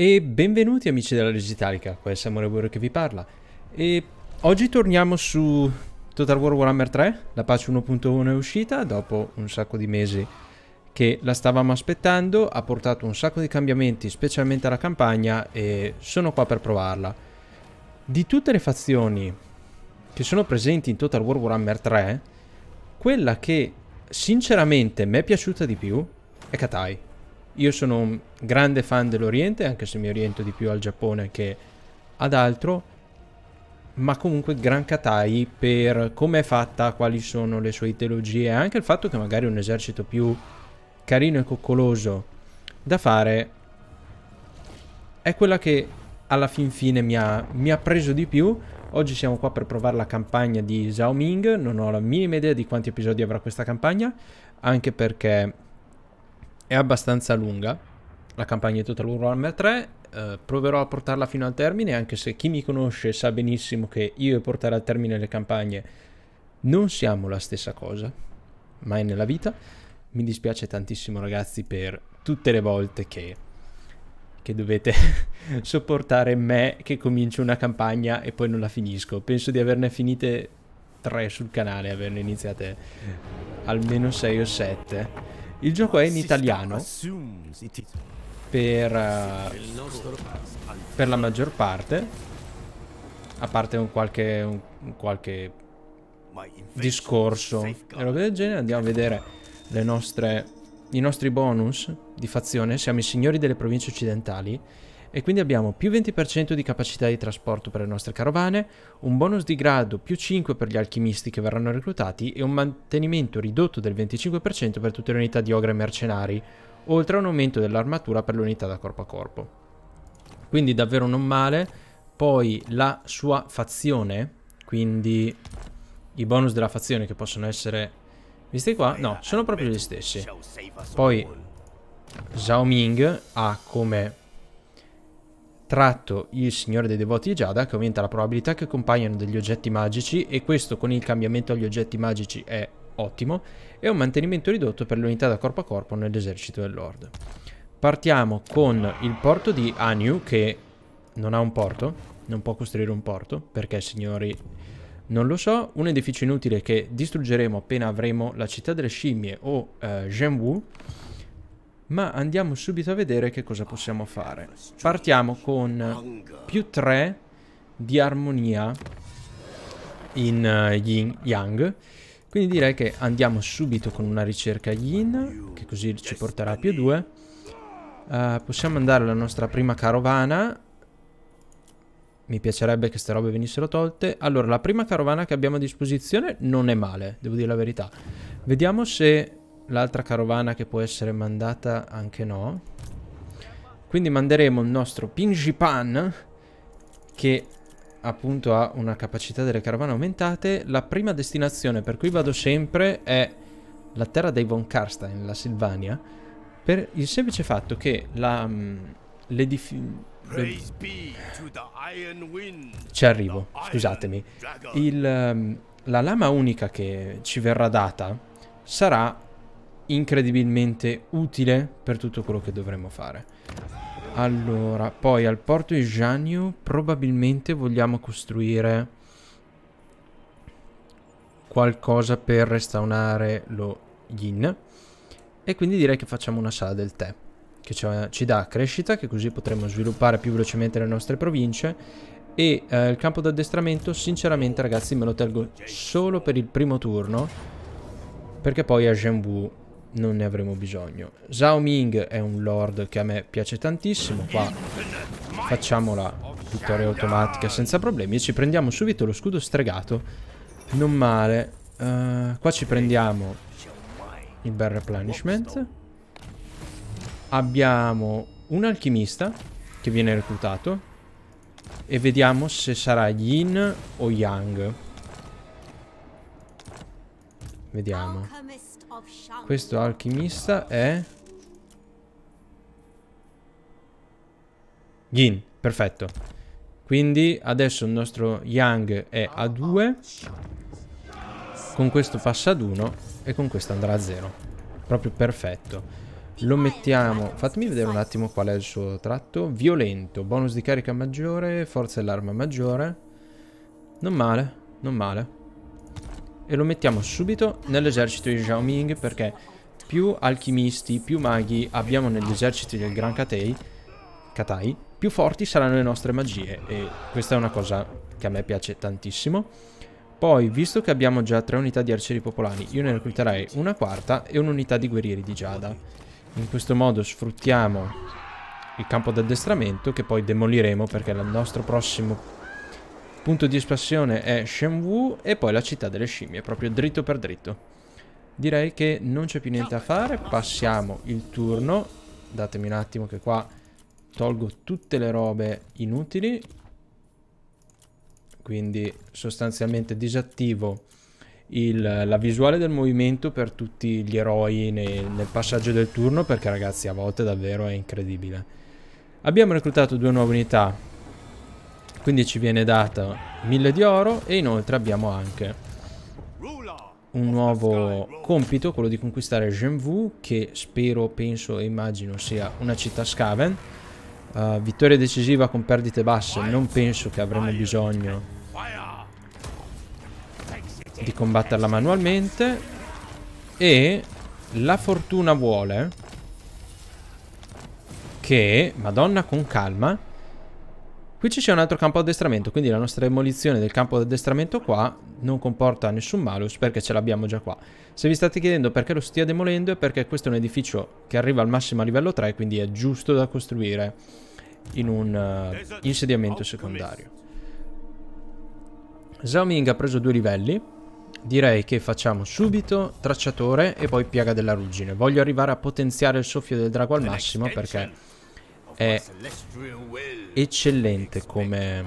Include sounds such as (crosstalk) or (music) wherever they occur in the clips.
E benvenuti amici della Legitalica, qua è Samuele Burro che vi parla. E oggi torniamo su Total War Warhammer 3, la patch 1.1 è uscita dopo un sacco di mesi che la stavamo aspettando, ha portato un sacco di cambiamenti, specialmente alla campagna, e sono qua per provarla. Di tutte le fazioni che sono presenti in Total War Warhammer 3, quella che sinceramente mi è piaciuta di più è Katai. Io sono un grande fan dell'Oriente, anche se mi oriento di più al Giappone che ad altro, ma comunque Gran Katai per come è fatta, quali sono le sue ideologie, anche il fatto che magari un esercito più carino e coccoloso da fare è quella che alla fin fine mi ha, mi ha preso di più. Oggi siamo qua per provare la campagna di Xiaoming, non ho la minima idea di quanti episodi avrà questa campagna, anche perché è abbastanza lunga, la campagna di Total War Warhammer 3, eh, proverò a portarla fino al termine, anche se chi mi conosce sa benissimo che io e portare al termine le campagne non siamo la stessa cosa, mai nella vita. Mi dispiace tantissimo ragazzi per tutte le volte che, che dovete (laughs) sopportare me che comincio una campagna e poi non la finisco. Penso di averne finite tre sul canale, averne iniziate almeno 6 o 7. Il gioco è in italiano per, uh, per la maggior parte, a parte un qualche, un, un qualche discorso e roba del genere. Andiamo a vedere nostre, i nostri bonus di fazione. Siamo i signori delle province occidentali e quindi abbiamo più 20% di capacità di trasporto per le nostre carovane, un bonus di grado più 5 per gli alchimisti che verranno reclutati e un mantenimento ridotto del 25% per tutte le unità di ogre e mercenari, oltre a un aumento dell'armatura per le unità da corpo a corpo. Quindi davvero non male, poi la sua fazione, quindi i bonus della fazione che possono essere Visti qua? No, sono proprio gli stessi. Poi Zhao Ming ha come tratto il Signore dei Devoti di Giada che aumenta la probabilità che compaiono degli oggetti magici e questo con il cambiamento agli oggetti magici è ottimo e un mantenimento ridotto per le unità da corpo a corpo nell'esercito del Lord. Partiamo con il porto di Anu che non ha un porto, non può costruire un porto perché signori non lo so, un edificio inutile che distruggeremo appena avremo la città delle scimmie o eh, Zhenwu ma andiamo subito a vedere che cosa possiamo fare. Partiamo con più 3 di armonia in eh, yin yang. Quindi direi che andiamo subito con una ricerca yin, che così ci porterà a più 2. Uh, eh, possiamo andare alla nostra prima carovana. Mi piacerebbe che queste robe venissero tolte. Allora, la prima carovana che abbiamo a disposizione non è male, devo dire la verità. Vediamo se L'altra carovana che può essere mandata anche no. Quindi manderemo il nostro Pingipan che appunto ha una capacità delle carovane aumentate. La prima destinazione per cui vado sempre è la terra dei Von Karstein, la Silvania, per il semplice fatto che la... Mm, ci arrivo, scusatemi. Il, mm, la lama unica che ci verrà data sarà incredibilmente utile per tutto quello che dovremmo fare. Allora, poi al porto di Janyu probabilmente vogliamo costruire qualcosa per restaurare lo yin. E quindi direi che facciamo una sala del tè, che ci dà crescita, che così potremo sviluppare più velocemente le nostre province. E eh, il campo d'addestramento, sinceramente ragazzi, me lo tengo solo per il primo turno, perché poi a Zhenbu non ne avremo bisogno. Zhao Ming è un lord che a me piace tantissimo, qua facciamo la vittoria automatica senza problemi. E Ci prendiamo subito lo scudo stregato, non male. Uh, qua ci prendiamo il bel replenishment. Abbiamo un alchimista che viene reclutato e vediamo se sarà Yin o Yang. Vediamo. Questo alchimista è... Gin, perfetto. Quindi adesso il nostro Yang è a 2. Con questo passa ad 1 e con questo andrà a 0. Proprio perfetto. Lo mettiamo... Fatemi vedere un attimo qual è il suo tratto. Violento, bonus di carica maggiore, forza dell'arma maggiore. Non male, non male e lo mettiamo subito nell'esercito di Zhao Ming perché più alchimisti, più maghi abbiamo negli eserciti del Gran Katei, Katai, più forti saranno le nostre magie e questa è una cosa che a me piace tantissimo. Poi, visto che abbiamo già tre unità di arcieri popolari, io ne recluterei una quarta e un'unità di guerrieri di Giada. In questo modo sfruttiamo il campo d'addestramento che poi demoliremo perché il nostro prossimo Punto di espansione è Shenwu e poi la città delle scimmie, proprio dritto per dritto. Direi che non c'è più niente a fare, passiamo il turno. Datemi un attimo che qua tolgo tutte le robe inutili. Quindi sostanzialmente disattivo il, la visuale del movimento per tutti gli eroi nel, nel passaggio del turno perché ragazzi a volte davvero è incredibile. Abbiamo reclutato due nuove unità quindi ci viene data 1000 di oro e inoltre abbiamo anche un nuovo compito, quello di conquistare Genvu, che spero, penso e immagino sia una città scaven. Uh, vittoria decisiva con perdite basse, non penso che avremo bisogno di combatterla manualmente. E la fortuna vuole che, madonna con calma, Qui ci c'è un altro campo addestramento, quindi la nostra demolizione del campo addestramento qua non comporta nessun malus perché ce l'abbiamo già qua. Se vi state chiedendo perché lo stia demolendo è perché questo è un edificio che arriva al massimo a livello 3, quindi è giusto da costruire in un uh, insediamento secondario. Zhao Ming ha preso due livelli. Direi che facciamo subito tracciatore e poi piaga della ruggine. Voglio arrivare a potenziare il soffio del drago al massimo perché è eccellente come,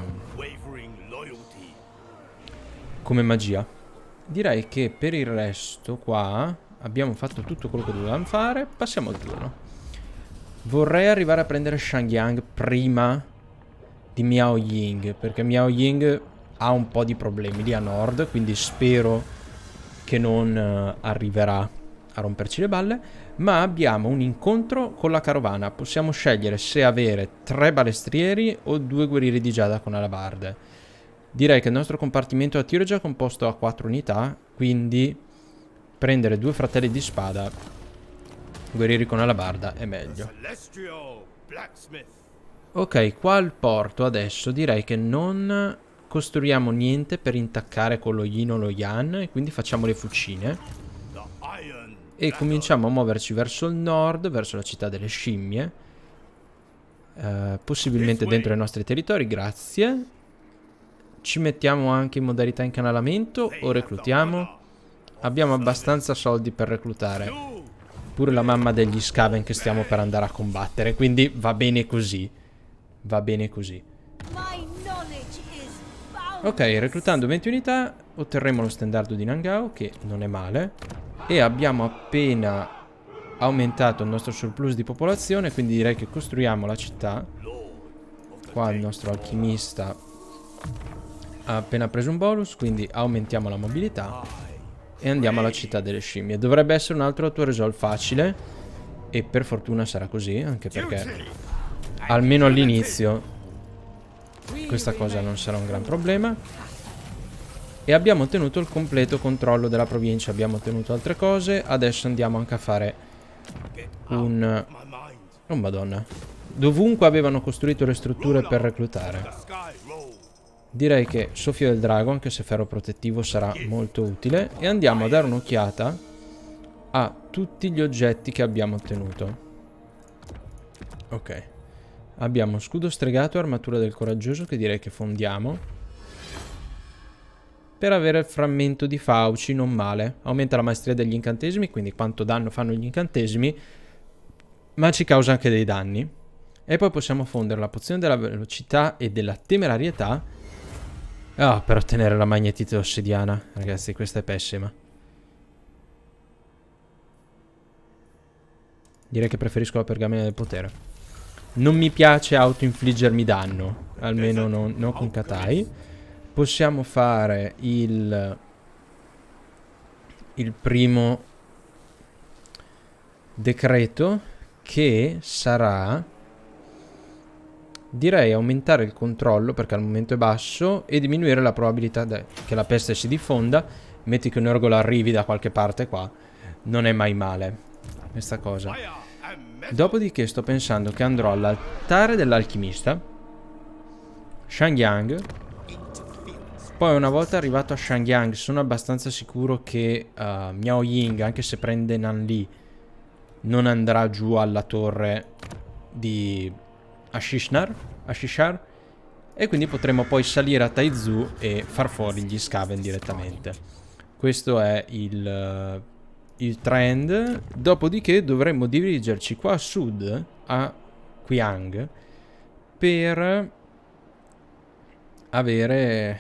come magia. Direi che per il resto qua abbiamo fatto tutto quello che dovevamo fare. Passiamo al turno. Vorrei arrivare a prendere Shang Yang prima di Miao Ying, perché Miao Ying ha un po' di problemi lì a nord, quindi spero che non eh, arriverà a romperci le balle ma abbiamo un incontro con la carovana. Possiamo scegliere se avere tre balestrieri o due guerrieri di giada con alabarde. Direi che il nostro compartimento a tiro è già composto a quattro unità, quindi prendere due fratelli di spada, guerrieri con alabarda è meglio. Ok, qua al porto adesso direi che non costruiamo niente per intaccare con lo yin o lo yan, e quindi facciamo le fucine e cominciamo a muoverci verso il nord, verso la città delle scimmie. Eh, possibilmente dentro i nostri territori, grazie. Ci mettiamo anche in modalità incanalamento o certo, reclutiamo? Abbiamo abbastanza soldi per reclutare. Pure la mamma degli scaven che stiamo per andare a combattere, quindi va bene così. Va bene così. Ok, reclutando 20 unità otterremo lo standard di Nangao, che non è male. E abbiamo appena aumentato il nostro surplus di popolazione, quindi direi che costruiamo la città. Qua il nostro alchimista ha appena preso un bonus, quindi aumentiamo la mobilità. E andiamo alla città delle scimmie. Dovrebbe essere un altro tuo facile. E per fortuna sarà così, anche perché almeno all'inizio questa cosa non sarà un gran problema. E abbiamo ottenuto il completo controllo della provincia, abbiamo ottenuto altre cose. Adesso andiamo anche a fare un... Oh madonna. Dovunque avevano costruito le strutture per reclutare. Direi che soffio del drago, anche se ferro protettivo, sarà molto utile. E andiamo a dare un'occhiata a tutti gli oggetti che abbiamo ottenuto. Ok. Abbiamo scudo stregato e armatura del coraggioso che direi che fondiamo. Per avere il frammento di Fauci non male. Aumenta la maestria degli incantesimi, quindi quanto danno fanno gli incantesimi. Ma ci causa anche dei danni. E poi possiamo fondere la pozione della velocità e della temerarietà. Ah, oh, per ottenere la magnetite ossidiana. Ragazzi, questa è pessima. Direi che preferisco la pergamena del potere. Non mi piace autoinfliggermi danno, almeno esatto. non, non con Katai. Possiamo fare il, il primo decreto che sarà direi aumentare il controllo perché al momento è basso e diminuire la probabilità che la peste si diffonda metti che un orgolo arrivi da qualche parte qua non è mai male questa cosa Dopodiché sto pensando che andrò all'altare dell'alchimista. Shangyang. Poi una volta arrivato a Shangyang sono abbastanza sicuro che uh, Miao Ying, anche se prende Nanli, non andrà giù alla torre di Ashishnar, Ashishar. E quindi potremo poi salire a Taizu e far fuori gli scaven direttamente. Questo è il il trend, dopodiché dovremmo dirigerci qua a sud, a Qiang, per avere...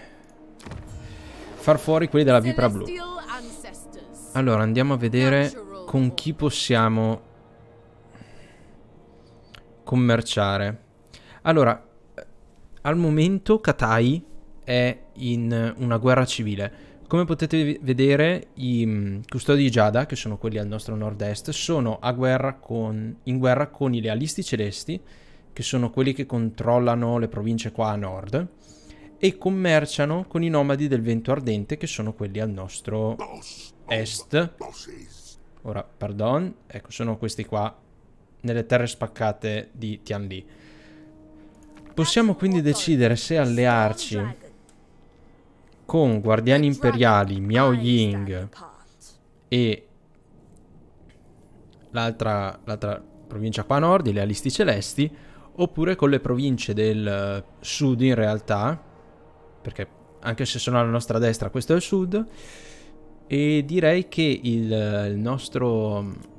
far fuori quelli della vipra blu. Allora, andiamo a vedere con chi possiamo commerciare. Allora, eh, al momento Katai è in una guerra civile. Come potete vedere, i mm, custodi di Giada, che sono quelli al nostro nord-est, sono guerra con, in guerra con i lealisti celesti, che sono quelli che controllano le province qua a nord, e commerciano con i nomadi del vento ardente, che sono quelli al nostro est. Ora, pardon, ecco, sono questi qua, nelle terre spaccate di Tianli. Possiamo quindi decidere se allearci con Guardiani Imperiali, Miao Ying e l'altra, provincia qua a nord, le Alisti Celesti, oppure con le province del eh, sud in realtà, perché anche se sono alla nostra destra questo è il sud, e direi che il, il nostro...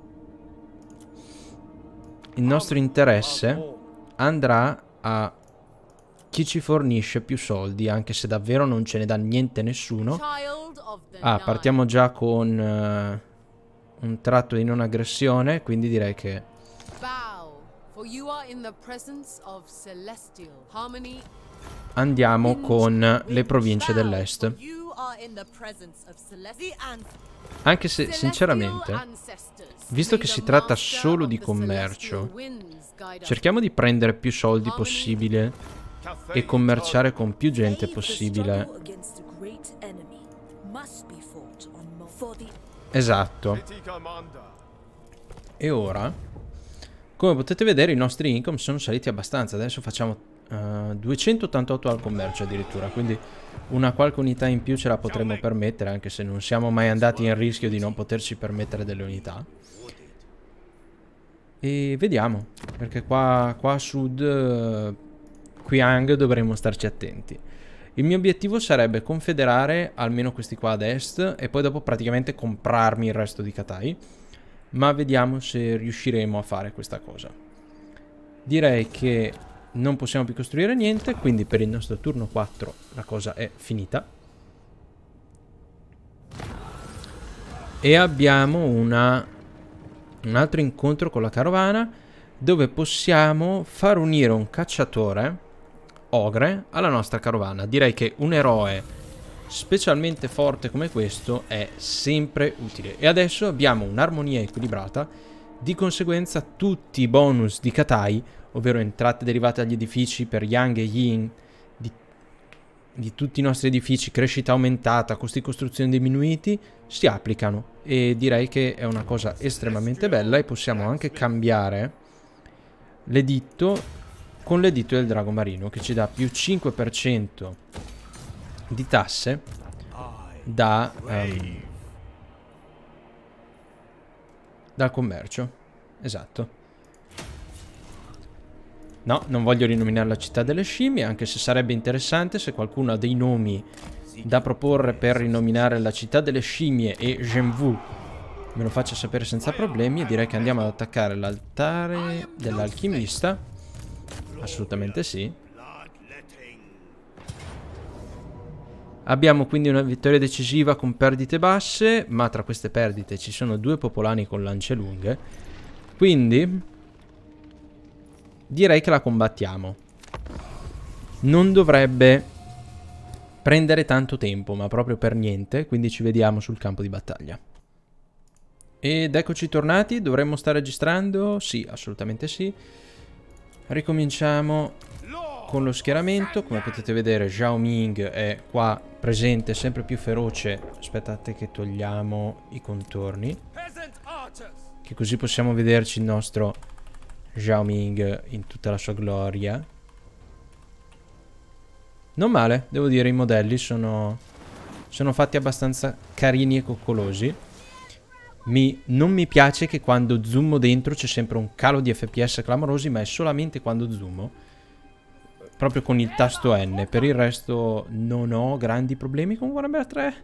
Il nostro interesse andrà a chi ci fornisce più soldi, anche se davvero non ce ne dà niente nessuno. Ah, partiamo già con uh, un tratto di non aggressione, quindi direi che... Andiamo con le province dell'est. Anche se, sinceramente, visto che si tratta solo di commercio, cerchiamo di prendere più soldi possibile e commerciare con più gente possibile. Esatto. E ora, come potete vedere, i nostri income sono saliti abbastanza. Adesso facciamo uh, eh, 288 al commercio addirittura, quindi una qualche unità in più ce la potremmo permettere, anche se non siamo mai andati in rischio di non poterci permettere delle unità. E vediamo, perché qua, qua a sud eh, qui anche dovremmo starci attenti. Il mio obiettivo sarebbe confederare almeno questi qua ad est e poi dopo praticamente comprarmi il resto di Katai, ma vediamo se riusciremo a fare questa cosa. Direi che non possiamo più costruire niente, quindi per il nostro turno 4 la cosa è finita. E abbiamo una, un altro incontro con la carovana dove possiamo far unire un cacciatore ogre alla nostra carovana. Direi che un eroe specialmente forte come questo è sempre utile. E adesso abbiamo un'armonia equilibrata, di conseguenza tutti i bonus di Katai, ovvero entrate derivate agli edifici per Yang e Yin, di, di tutti i nostri edifici, crescita aumentata, costi di costruzione diminuiti, si applicano. E direi che è una cosa estremamente bella e possiamo anche cambiare l'editto con l'editto del drago marino che ci dà più 5% di tasse da, um, dal commercio. Esatto. No, non voglio rinominare la città delle scimmie, anche se sarebbe interessante se qualcuno ha dei nomi da proporre per rinominare la città delle scimmie e Genvu me lo faccia sapere senza problemi e direi che andiamo ad attaccare l'altare dell'alchimista Assolutamente sì. Abbiamo quindi una vittoria decisiva con perdite basse, ma tra queste perdite ci sono due popolani con lance lunghe. Quindi direi che la combattiamo. Non dovrebbe prendere tanto tempo, ma proprio per niente, quindi ci vediamo sul campo di battaglia. Ed eccoci tornati, dovremmo stare registrando? Sì, assolutamente sì. Ricominciamo con lo schieramento. Come potete vedere Zhao Ming è qua presente, sempre più feroce. Aspettate che togliamo i contorni. Che così possiamo vederci il nostro Zhao Ming in tutta la sua gloria. Non male, devo dire, i modelli sono, sono fatti abbastanza carini e coccolosi. Mi, non mi piace che quando zoomo dentro c'è sempre un calo di FPS clamorosi, ma è solamente quando zoomo, proprio con il tasto N. Per il resto non ho grandi problemi con Warhammer 3.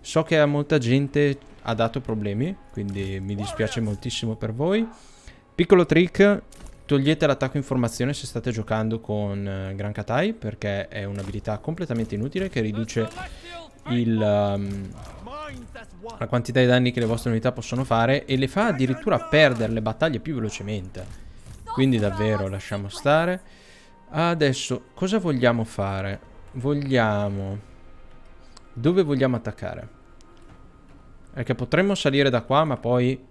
So che a molta gente ha dato problemi, quindi mi dispiace moltissimo per voi. Piccolo trick, togliete l'attacco informazione se state giocando con eh, Gran Katai, perché è un'abilità completamente inutile che riduce il... Um, la quantità di danni che le vostre unità possono fare e le fa addirittura perdere le battaglie più velocemente. Quindi davvero lasciamo stare. Adesso cosa vogliamo fare? Vogliamo... Dove vogliamo attaccare? Perché potremmo salire da qua ma poi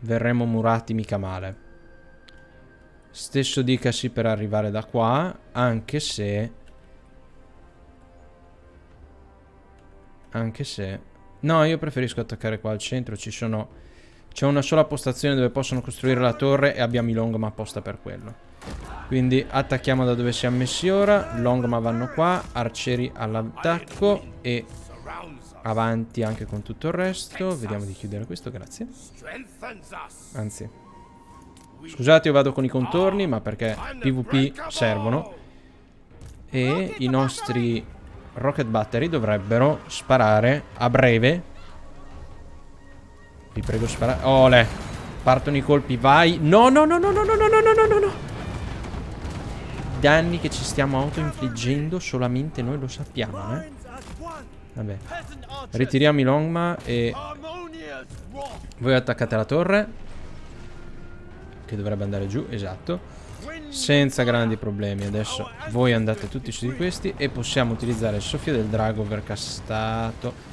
verremo murati mica male. Stesso dicasi per arrivare da qua, anche se Anche se... No, io preferisco attaccare qua al centro. Ci sono... C'è una sola postazione dove possono costruire la torre e abbiamo i Longma apposta per quello. Quindi attacchiamo da dove siamo messi ora. Longma vanno qua, arcieri all'attacco e avanti anche con tutto il resto. Vediamo di chiudere questo, grazie. Anzi. Scusate, io vado con i contorni, ma perché PvP servono. E i nostri Rocket Battery dovrebbero sparare a breve. Vi prego sparare. Ole. Partono i colpi, vai. No, no, no, no, no, no, no, no, no, no, no. Danni che ci stiamo autoinfliggendo solamente noi lo sappiamo, eh. Vabbè. Ritiriamo i Longma e... Voi attaccate la torre. Che dovrebbe andare giù, esatto senza grandi problemi. Adesso voi andate tutti su di questi e possiamo utilizzare il soffio del drago vercastato.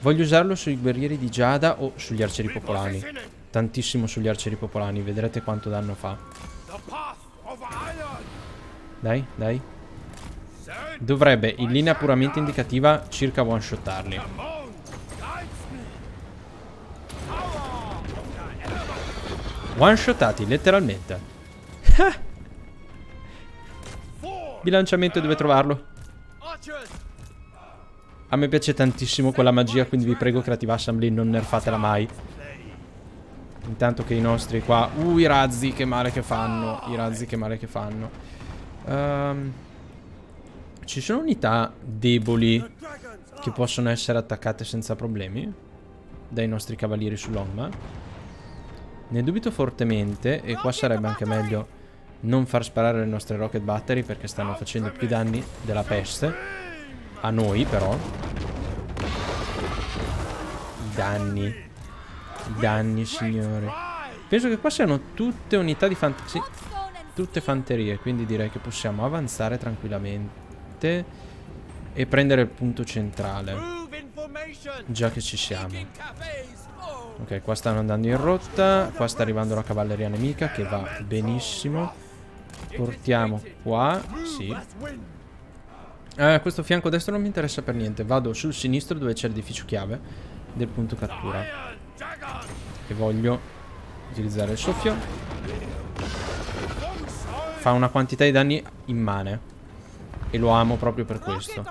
Voglio usarlo sui guerrieri di Giada o sugli arcieri popolani. Tantissimo sugli arcieri popolani, vedrete quanto danno fa. Dai, dai. Dovrebbe, in linea puramente indicativa, circa one-shottarli. One-shotati, letteralmente. Eh. Bilanciamento dove trovarlo. A me piace tantissimo quella magia, quindi vi prego creativa assembly non nerfatela mai. Intanto che i nostri qua... Uh, i razzi, che male che fanno. I razzi, che male che fanno. Um, ci sono unità deboli che possono essere attaccate senza problemi dai nostri cavalieri sull'Omma. Ne dubito fortemente e qua sarebbe anche meglio non far sparare le nostre rocket battery perché stanno facendo più danni della peste. A noi però. I danni. I danni, signori. Penso che qua siano tutte unità di fanteria. Sì, tutte fanterie, quindi direi che possiamo avanzare tranquillamente e prendere il punto centrale. Già che ci siamo. Ok, qua stanno andando in rotta, qua sta arrivando la cavalleria nemica che va benissimo. Portiamo qua, sì. Eh, questo fianco destro non mi interessa per niente. Vado sul sinistro dove c'è l'edificio chiave del punto cattura. E voglio utilizzare il soffio. Fa una quantità di danni immane. E lo amo proprio per questo.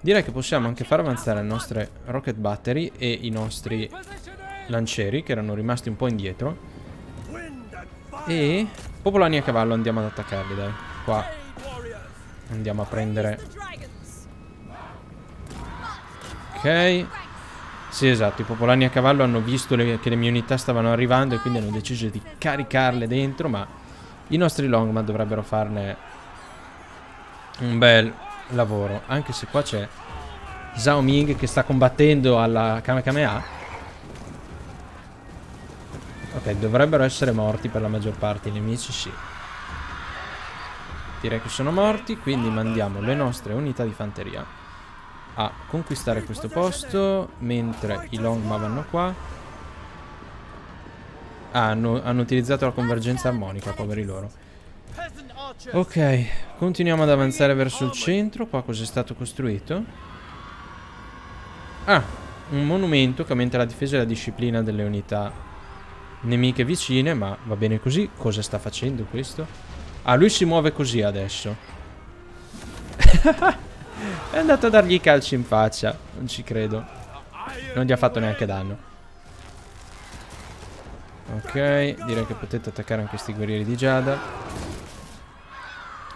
Direi che possiamo anche far avanzare le nostre rocket battery e i nostri lancieri che erano rimasti un po' indietro. E Popolani a cavallo andiamo ad attaccarli, dai. Qua. Andiamo a prendere... Ok. Sì, esatto. I popolani a cavallo hanno visto le... che le mie unità stavano arrivando e quindi hanno deciso di caricarle dentro, ma i nostri longman dovrebbero farne un bel lavoro. Anche se qua c'è Zhao Ming che sta combattendo alla Kamehameha. Ok, dovrebbero essere morti per la maggior parte, i nemici sì. Direi che sono morti, quindi mandiamo le nostre unità di fanteria a conquistare questo posto, mentre i Longma vanno qua. Ah, hanno, hanno utilizzato la convergenza armonica, poveri loro. Ok, continuiamo ad avanzare verso il centro. Qua cos'è stato costruito? Ah, un monumento che aumenta la difesa e la disciplina delle unità nemiche vicine, ma va bene così. Cosa sta facendo questo? Ah, lui si muove così adesso. (laughs) È andato a dargli i calci in faccia. Non ci credo. Non gli ha fatto neanche danno. Ok, direi che potete attaccare anche questi guerrieri di Giada.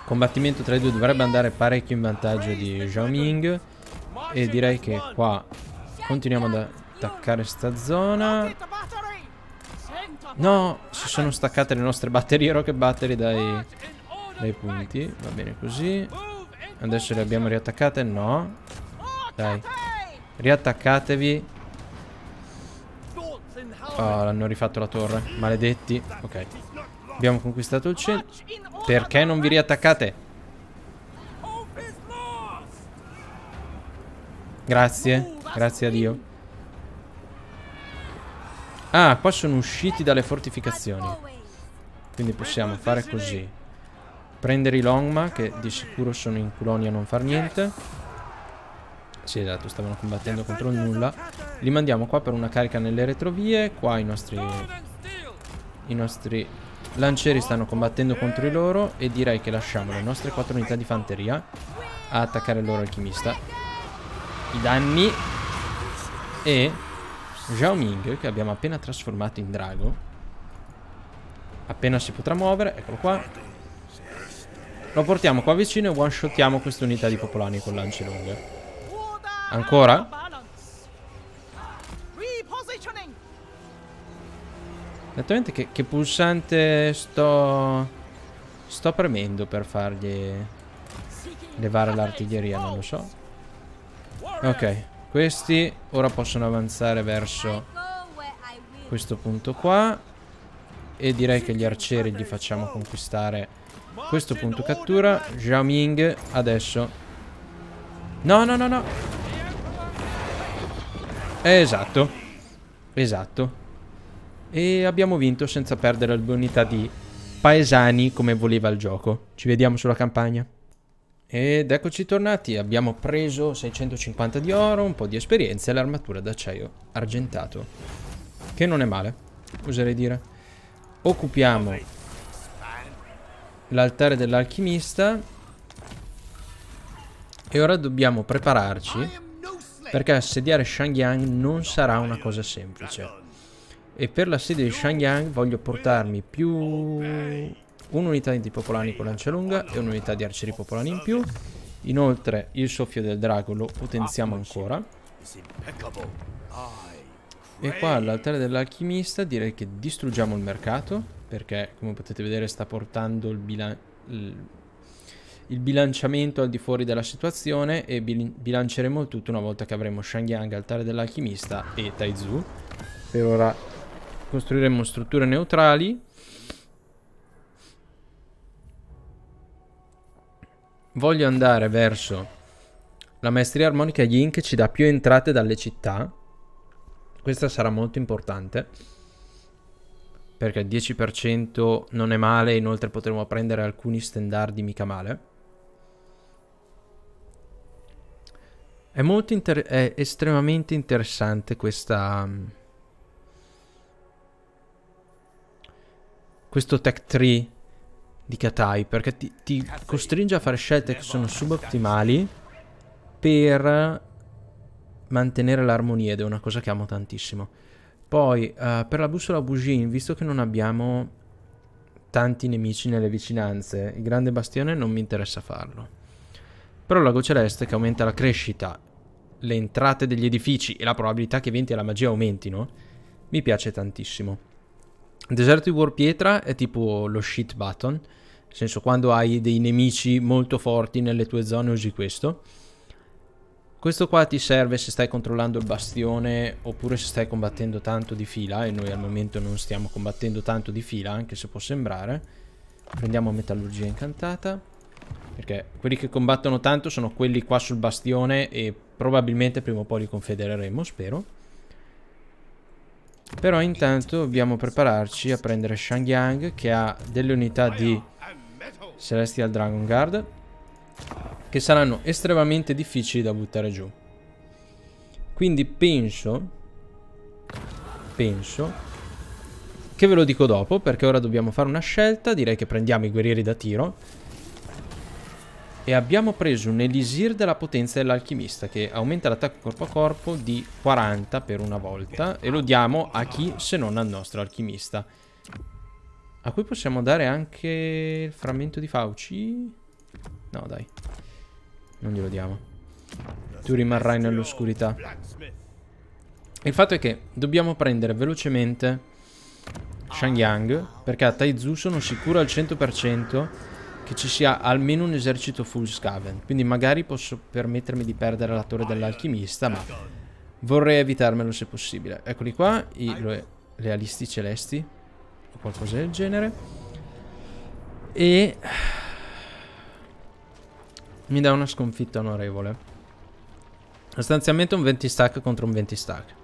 Combattimento tra i due dovrebbe andare parecchio in vantaggio di Zhao Ming. E direi che qua continuiamo ad attaccare sta zona. No, si sono staccate le nostre batterie rocket battery dai, dai punti. Va bene così. Adesso le abbiamo riattaccate? No. Dai. Riattaccatevi. Oh, l'hanno rifatto la torre. Maledetti. Ok. Abbiamo conquistato il centro. Perché non vi riattaccate? Grazie. Grazie a Dio. Ah, qua sono usciti dalle fortificazioni. Quindi possiamo fare così. Prendere i Longma, che di sicuro sono in colonia a non far niente. Sì, esatto, stavano combattendo contro il nulla. Li mandiamo qua per una carica nelle retrovie. Qua i nostri... I nostri lancieri stanno combattendo contro i loro e direi che lasciamo le nostre quattro unità di fanteria a attaccare il loro alchimista. I danni e Zhao Ming, che abbiamo appena trasformato in drago. Appena si potrà muovere, eccolo qua. Lo portiamo qua vicino e one shotiamo questa unità di popolani con lance lunghe. Ancora? Esattamente che, che pulsante sto... Sto premendo per fargli levare l'artiglieria, non lo so. Ok, questi ora possono avanzare verso questo punto qua. E direi che gli arcieri gli facciamo conquistare questo punto cattura. Zhao Ming adesso. No, no, no, no. Esatto. Esatto. E abbiamo vinto senza perdere l'unità di paesani come voleva il gioco. Ci vediamo sulla campagna. Ed eccoci tornati, abbiamo preso 650 di oro, un po' di esperienza e l'armatura d'acciaio argentato. Che non è male, oserei dire. Occupiamo l'altare dell'alchimista. E ora dobbiamo prepararci, perché assediare Shangyang non sarà una cosa semplice. E per l'assedio di Shangyang voglio portarmi più un'unità di popolani con lancia lunga e un'unità di arcieri popolani in più. Inoltre il soffio del drago lo potenziamo ancora. E qua all'altare dell'alchimista direi che distruggiamo il mercato, perché come potete vedere sta portando il, bilan il, bilanciamento al di fuori della situazione e bil bilanceremo tutto una volta che avremo Shangyang, altare dell'alchimista e Taizu. Per ora costruiremo strutture neutrali voglio andare verso la maestria armonica Yin che ci dà più entrate dalle città. Questa sarà molto importante. Perché il 10% non è male, inoltre potremo prendere alcuni standard mica male. È, molto è estremamente interessante questa... Questo tech tree di Katai perché ti, ti costringe a fare scelte che sono subottimali per mantenere l'armonia ed è una cosa che amo tantissimo. Poi uh, per la bussola Bugin, visto che non abbiamo tanti nemici nelle vicinanze, il grande bastione non mi interessa farlo. Però l'ago celeste che aumenta la crescita, le entrate degli edifici e la probabilità che i venti alla magia aumentino, mi piace tantissimo. Deserto di Pietra è tipo lo shit button, nel senso quando hai dei nemici molto forti nelle tue zone usi questo. Questo qua ti serve se stai controllando il bastione oppure se stai combattendo tanto di fila e noi al momento non stiamo combattendo tanto di fila anche se può sembrare. Prendiamo metallurgia incantata perché quelli che combattono tanto sono quelli qua sul bastione e probabilmente prima o poi li confedereremo spero. Però intanto dobbiamo prepararci a prendere Shang Yang che ha delle unità di Celestial Dragon Guard che saranno estremamente difficili da buttare giù. Quindi penso, penso, che ve lo dico dopo perché ora dobbiamo fare una scelta, direi che prendiamo i guerrieri da tiro e abbiamo preso un elisir della potenza dell'alchimista che aumenta l'attacco corpo a corpo di 40 per una volta e lo diamo a chi se non al nostro alchimista a cui possiamo dare anche il frammento di Fauci no dai non glielo diamo tu rimarrai nell'oscurità il fatto è che dobbiamo prendere velocemente Shang Yang perché a Taizu sono sicuro al 100% che ci sia almeno un esercito full scaven. Quindi magari posso permettermi di perdere la torre dell'alchimista, ma vorrei evitarmelo se possibile. Eccoli qua, i realisti celesti o qualcosa del genere. E mi dà una sconfitta onorevole. Sostanzialmente un 20 stack contro un 20 stack.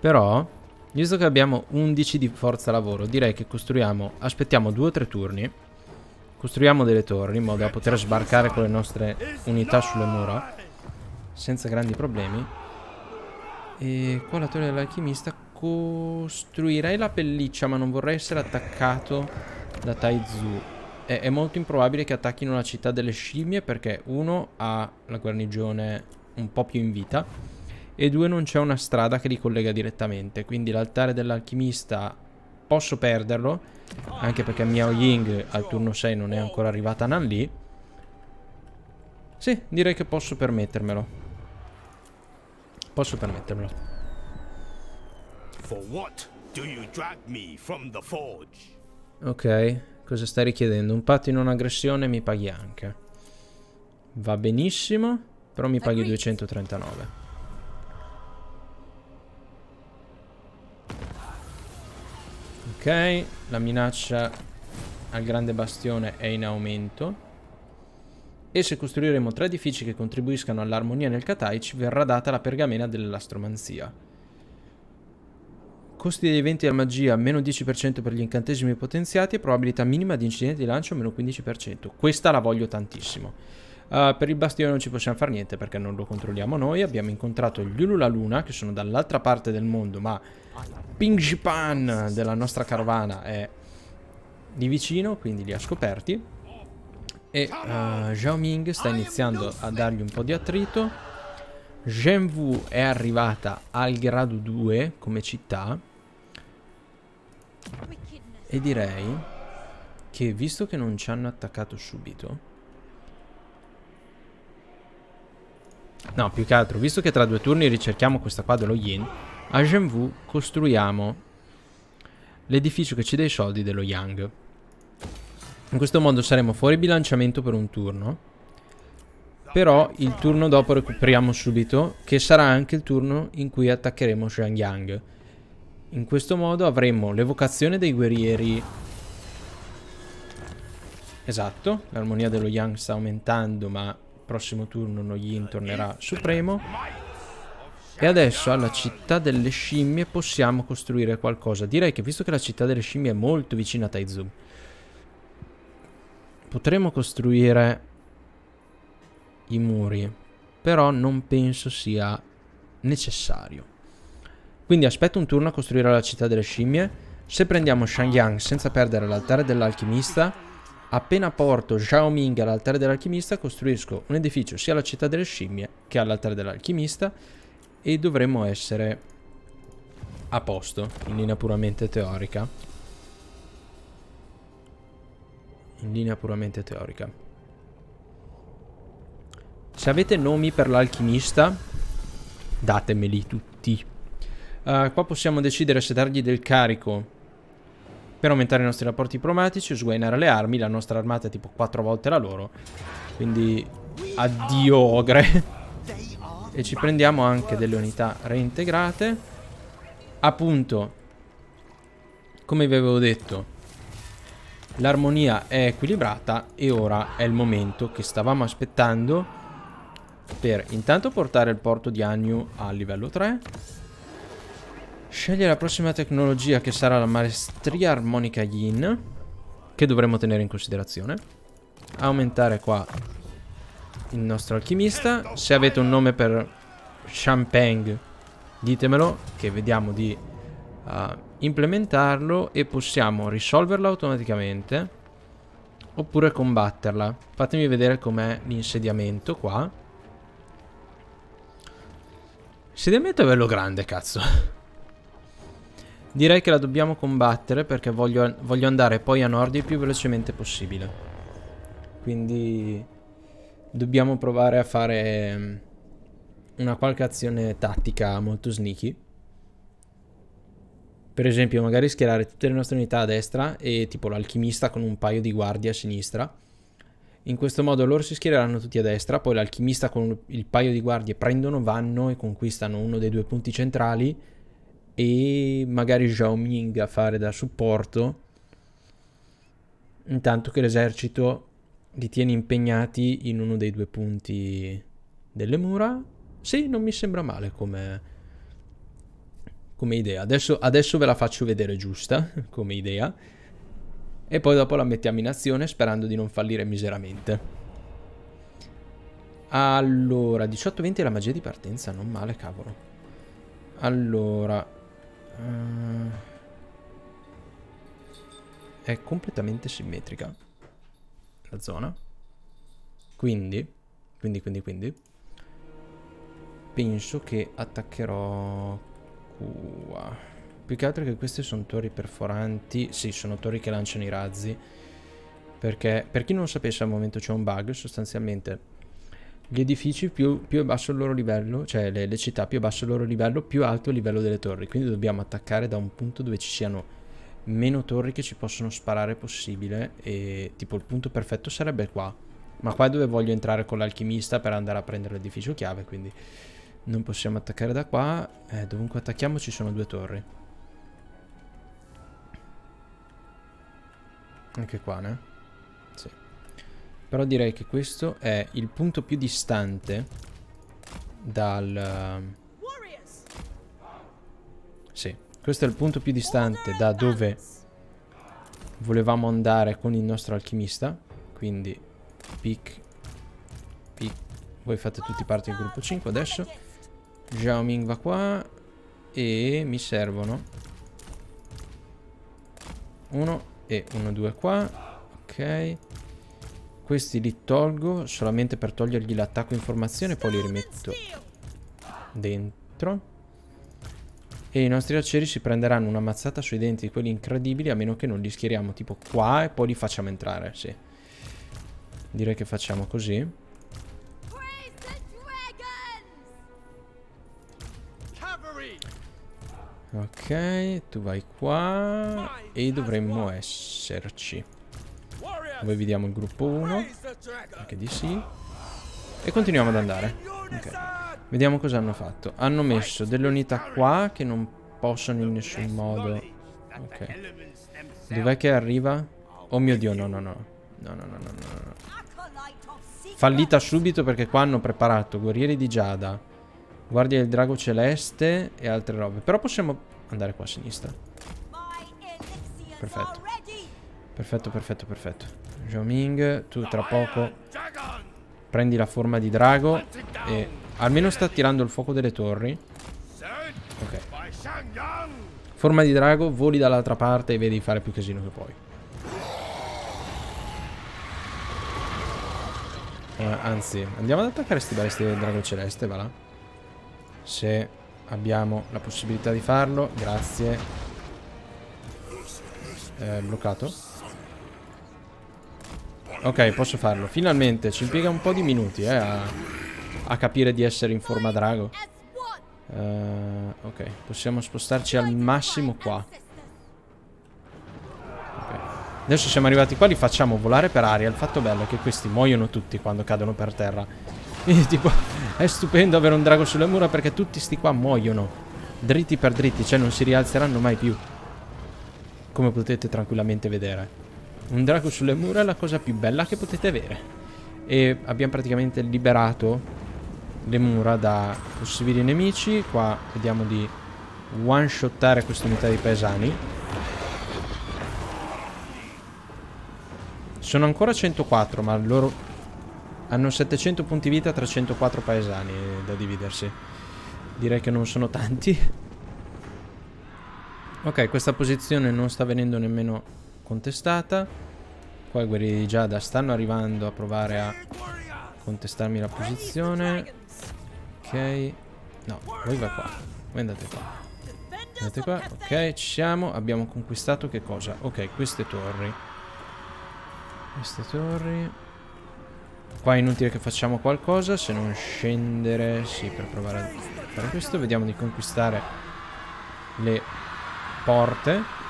Però, visto che abbiamo 11 di forza lavoro, direi che costruiamo, aspettiamo 2 o 3 turni Costruiamo delle torri in modo da poter sbarcare con le nostre unità sulle mura senza grandi problemi. E qua la torre dell'alchimista costruirei la pelliccia ma non vorrei essere attaccato da Taizu. È, è molto improbabile che attacchino la città delle scimmie perché uno ha la guarnigione un po' più in vita e due non c'è una strada che li collega direttamente. Quindi l'altare dell'alchimista posso perderlo, anche perché Miao Ying al turno 6 non è ancora arrivata Nan Li. Sì, direi che posso permettermelo. Posso permettermelo. Ok, cosa stai richiedendo? Un patto in non aggressione mi paghi anche. Va benissimo, però mi paghi 239. Ok, la minaccia al grande bastione è in aumento. E se costruiremo tre edifici che contribuiscano all'armonia nel Katai, ci verrà data la pergamena dell'astromanzia. Costi degli eventi della magia meno 10% per gli incantesimi potenziati e probabilità minima di incidente di lancio meno 15%. Questa la voglio tantissimo. Uh, per il bastione non ci possiamo fare niente perché non lo controlliamo noi. Abbiamo incontrato gli Ulula Luna che sono dall'altra parte del mondo, ma Pingjipan della nostra carovana è lì vicino, quindi li ha scoperti. E uh, Zhao Ming sta iniziando a dargli un po' di attrito. Genvu è arrivata al grado 2 come città. E direi che visto che non ci hanno attaccato subito No, più che altro, visto che tra due turni ricerchiamo questa qua dello Yin, a Genvu costruiamo l'edificio che ci dà i soldi dello Yang. In questo modo saremo fuori bilanciamento per un turno, però il turno dopo recuperiamo subito, che sarà anche il turno in cui attaccheremo Shang Yang. In questo modo avremo l'evocazione dei guerrieri... Esatto, l'armonia dello Yang sta aumentando, ma prossimo turno Noyin tornerà supremo. E adesso alla città delle scimmie possiamo costruire qualcosa. Direi che visto che la città delle scimmie è molto vicina a Taizu, potremmo costruire i muri, però non penso sia necessario. Quindi aspetto un turno a costruire la città delle scimmie. Se prendiamo Shangyang senza perdere l'altare dell'alchimista, Appena porto Xiao Ming all'altare dell'alchimista costruisco un edificio sia alla città delle scimmie che all'altare dell'alchimista e dovremmo essere a posto in linea puramente teorica. In linea puramente teorica. Se avete nomi per l'alchimista datemeli tutti. Uh, qua possiamo decidere se dargli del carico per aumentare i nostri rapporti promatici, sguainare le armi, la nostra armata è tipo quattro volte la loro. Quindi addio ogre. e ci prendiamo anche delle unità reintegrate. Appunto, come vi avevo detto, l'armonia è equilibrata e ora è il momento che stavamo aspettando per intanto portare il porto di Agnew a livello 3 Sceglie la prossima tecnologia che sarà la maestria armonica Yin Che dovremmo tenere in considerazione Aumentare qua il nostro alchimista Se avete un nome per Champagne ditemelo che vediamo di uh, implementarlo e possiamo risolverla automaticamente oppure combatterla. Fatemi vedere com'è l'insediamento qua. Insediamento è bello grande, cazzo. Direi che la dobbiamo combattere perché voglio, voglio andare poi a nord il più velocemente possibile. Quindi dobbiamo provare a fare mm, una qualche azione tattica molto sneaky. Per esempio magari schierare tutte le nostre unità a destra e tipo l'alchimista con un paio di guardie a sinistra. In questo modo loro si schiereranno tutti a destra, poi l'alchimista con il paio di guardie prendono, vanno e conquistano uno dei due punti centrali e magari Xiaoming a fare da supporto, intanto che l'esercito li tiene impegnati in uno dei due punti delle mura. Sì, non mi sembra male come, come idea. Adesso, adesso ve la faccio vedere giusta (laughs) come idea e poi dopo la mettiamo in azione sperando di non fallire miseramente. Allora, 18-20 è la magia di partenza, non male, cavolo. Allora, eh, è completamente simmetrica la zona. Quindi, quindi, quindi, quindi, penso che attaccherò qua. Più che altro che queste sono torri perforanti. Sì, sono torri che lanciano i razzi. Perché, per chi non sapesse, al momento c'è un bug, sostanzialmente gli edifici più, più è basso il loro livello, cioè le, le, città più è basso il loro livello, più alto è il livello delle torri. Quindi dobbiamo attaccare da un punto dove ci siano meno torri che ci possono sparare possibile e tipo il punto perfetto sarebbe qua. Ma qua è dove voglio entrare con l'alchimista per andare a prendere l'edificio chiave, quindi non possiamo attaccare da qua. Eh, dovunque attacchiamo ci sono due torri. Anche qua, ne? Eh. Però direi che questo è il punto più distante dal... Ehm, sì, questo è il punto più distante da dove volevamo andare con il nostro alchimista. Quindi, pick, pick. Voi fate tutti parte del gruppo 5 adesso. Zhao Ming va qua. E mi servono. Uno e uno, due qua. Ok. Questi li tolgo solamente per togliergli l'attacco in formazione poi li rimetto dentro. E i nostri aceri si prenderanno una mazzata sui denti di quelli incredibili a meno che non li schieriamo tipo qua e poi li facciamo entrare, sì. Direi che facciamo così. Ok, tu vai qua e dovremmo esserci. Dove vediamo il gruppo 1. Anche di sì. E continuiamo ad andare. Ok. Vediamo cosa hanno fatto. Hanno messo delle unità qua che non possono in nessun modo... Ok. Dov'è che arriva? Oh mio Dio, no, no, no. No, no, no, no, no. Fallita subito perché qua hanno preparato guerrieri di Giada, guardia del drago celeste e altre robe. Però possiamo andare qua a sinistra. Perfetto. Perfetto, perfetto, perfetto. Ming, tu tra poco prendi la forma di drago e almeno sta tirando il fuoco delle torri. Ok. Forma di drago, voli dall'altra parte e vedi fare più casino che puoi. Eh, anzi, andiamo ad attaccare questi balesti del drago celeste, va là. Se abbiamo la possibilità di farlo, grazie. Eh, bloccato. Ok, posso farlo. Finalmente, ci impiega un po' di minuti eh, a, a capire di essere in forma drago. Uh, ok, possiamo spostarci al massimo qua. Okay. Adesso siamo arrivati qua, li facciamo volare per aria. Il fatto bello è che questi muoiono tutti quando cadono per terra. (laughs) Quindi tipo, è stupendo avere un drago sulle mura perché tutti sti qua muoiono. Dritti per dritti, cioè non si rialzeranno mai più. Come potete tranquillamente vedere. Un drago sulle mura è la cosa più bella che potete avere. E abbiamo praticamente liberato le mura da possibili nemici. Qua vediamo di one-shottare questa unità di paesani. Sono ancora 104, ma loro hanno 700 punti vita, tra 104 paesani da dividersi. Direi che non sono tanti. Ok, questa posizione non sta venendo nemmeno contestata. Qua i guerrieri di Giada stanno arrivando a provare a contestarmi la posizione. Ok. No, voi va qua. Voi andate qua. Andate qua. Ok, ci siamo. Abbiamo conquistato che cosa? Ok, queste torri. Queste torri. Qua è inutile che facciamo qualcosa se non scendere. Sì, per provare a fare questo. Vediamo di conquistare le porte.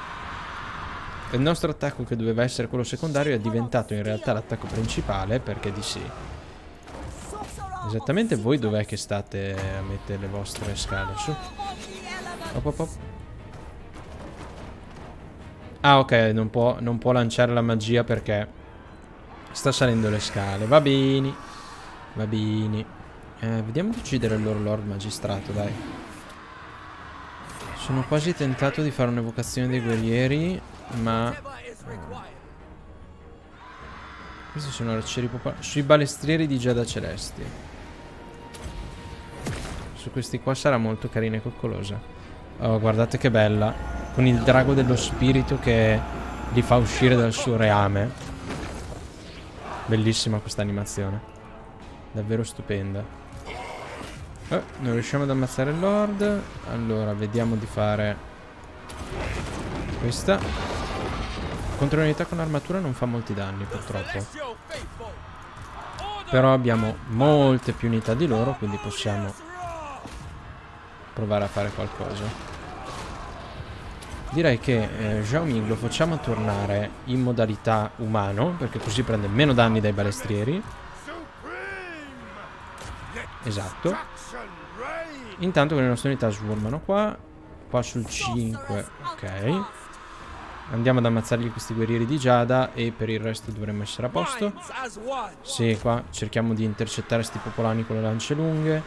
Il nostro attacco che doveva essere quello secondario è diventato in realtà l'attacco principale perché di sì. Esattamente voi dov'è che state a mettere le vostre scale? Su. Op, op, op. Ah ok, non può, non può lanciare la magia perché sta salendo le scale. Va bene. Va bene. Eh, vediamo di uccidere il loro Lord Magistrato, dai. Sono quasi tentato di fare un'evocazione dei guerrieri. Ma... Questi sono arcieri popolari. Sui balestrieri di Giada Celesti. Su questi qua sarà molto carina e coccolosa. Oh, guardate che bella. Con il drago dello spirito che li fa uscire dal suo reame. Bellissima questa animazione. Davvero stupenda. Oh, non riusciamo ad ammazzare il Lord. Allora, vediamo di fare... Questa. Contro un'unità con armatura non fa molti danni purtroppo. Però abbiamo molte più unità di loro, quindi possiamo provare a fare qualcosa. Direi che eh, Xiaoming lo facciamo tornare in modalità umano, perché così prende meno danni dai balestrieri. Esatto. Intanto che le nostre unità swarmano qua, qua sul 5, ok. Andiamo ad ammazzargli questi guerrieri di Giada e per il resto dovremmo essere a posto. Sì, qua cerchiamo di intercettare questi popolani con le lance lunghe.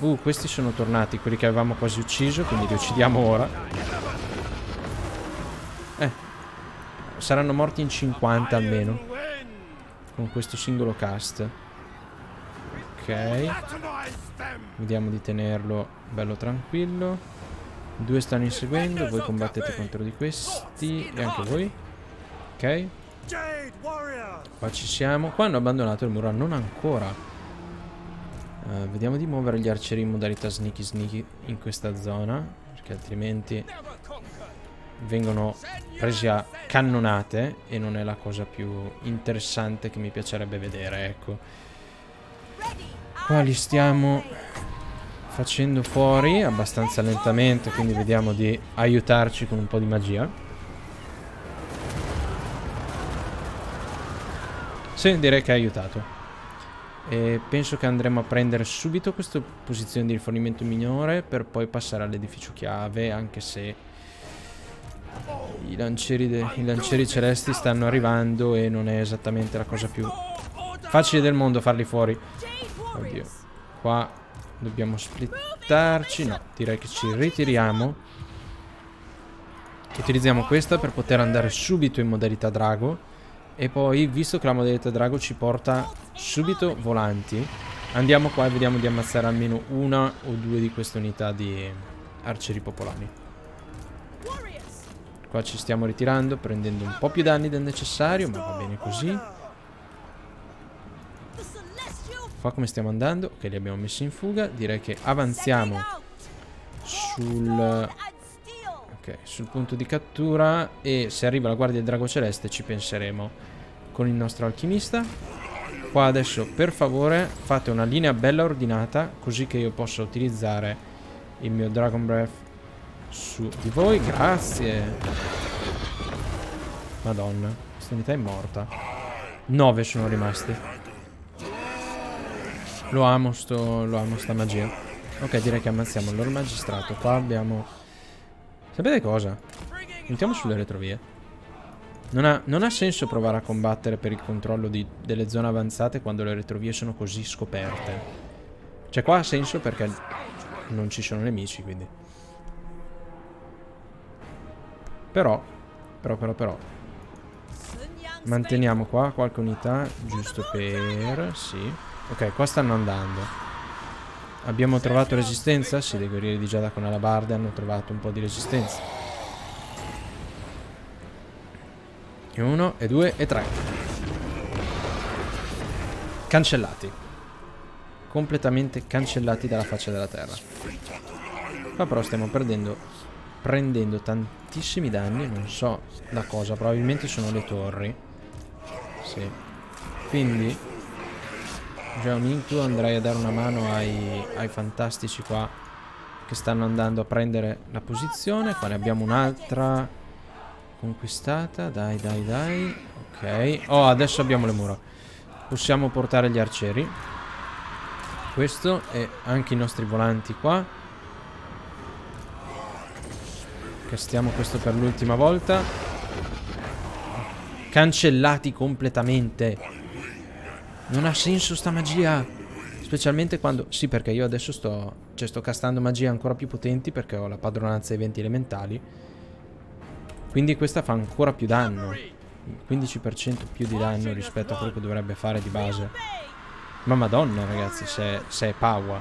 Uh, questi sono tornati, quelli che avevamo quasi ucciso, quindi li uccidiamo ora. Eh, saranno morti in 50 almeno. Con questo singolo cast. Ok. Vediamo di tenerlo bello tranquillo. Due stanno inseguendo, voi combattete contro di questi e anche voi. Ok. Qua ci siamo. Qua hanno abbandonato il muro, non ancora. Uh, vediamo di muovere gli arcieri in modalità sneaky sneaky in questa zona, perché altrimenti vengono presi a cannonate e non è la cosa più interessante che mi piacerebbe vedere, ecco. Qua li stiamo facendo fuori abbastanza lentamente, quindi vediamo di aiutarci con un po' di magia. Sì, direi che ha aiutato. E penso che andremo a prendere subito questa posizione di rifornimento minore per poi passare all'edificio chiave, anche se i lancieri, i lancieri celesti stanno arrivando e non è esattamente la cosa più facile del mondo farli fuori. Oddio. Qua Dobbiamo splittarci. No, direi che ci ritiriamo. Utilizziamo questa per poter andare subito in modalità drago. E poi, visto che la modalità drago ci porta subito volanti, andiamo qua e vediamo di ammazzare almeno una o due di queste unità di arcieri popolari. Qua ci stiamo ritirando, prendendo un po' più danni del necessario, ma va bene così. qua come stiamo andando? Ok, li abbiamo messi in fuga. Direi che avanziamo sul... Okay, sul punto di cattura e se arriva la guardia del drago celeste ci penseremo con il nostro alchimista. Qua adesso per favore fate una linea bella ordinata così che io possa utilizzare il mio Dragon Breath su di voi. Grazie. Madonna, questa unità è morta. 9 sono rimasti. Lo amo, sto, lo amo sta magia. Ok, direi che ammazziamo il magistrato. Qua abbiamo... Sapete cosa? Mettiamo sulle retrovie. Non ha, non ha, senso provare a combattere per il controllo di, delle zone avanzate quando le retrovie sono così scoperte. Cioè qua ha senso perché non ci sono nemici, quindi. Però, però, però, però. Manteniamo qua qualche unità, giusto per... Sì. Ok, qua stanno andando. Abbiamo trovato resistenza? Sì, dei guerrieri di Giada con alabarde hanno trovato un po' di resistenza. E uno, e due, e tre. Cancellati. Completamente cancellati dalla faccia della terra. Qua però stiamo perdendo, prendendo tantissimi danni, non so da cosa, probabilmente sono le torri. Sì. Quindi Joe Minku andrai a dare una mano ai, ai fantastici qua che stanno andando a prendere la posizione. Qua ne abbiamo un'altra conquistata. Dai, dai, dai. Ok. Oh, adesso abbiamo le mura. Possiamo portare gli arcieri. Questo e anche i nostri volanti qua. Castiamo questo per l'ultima volta. Cancellati completamente. Non ha senso sta magia. Specialmente quando... Sì, perché io adesso sto... Cioè, sto castando magie ancora più potenti perché ho la padronanza dei venti elementali. Quindi questa fa ancora più danno. 15% più di danno rispetto a quello che dovrebbe fare di base. Ma madonna, ragazzi, se, se è power.